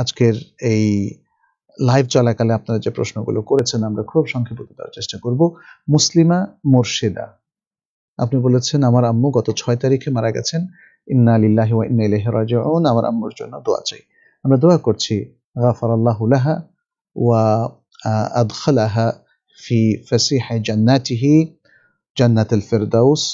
আজকের এই লাইভ চলাকালে আপনারা যে প্রশ্নগুলো করেছেন আমরা খুব সংক্ষিপ্ত দেওয়ার চেষ্টা করব মুসলিমা মুর্শিদা আপনি বলেছেন আমার আম্মু গত ছয় তারিখে মারা গেছেন ইন্না আলিল্লাহ ইন্না ইলাইহি রাজিউন আমার আম্মুর জন্য দোয়া চাই আমরা দোয়া করছি গাফারাল্লাহু লাহা ওয়া আদখালাহা ফি হাই জান্নাতিহি জান্নাতুল ফিরদাউস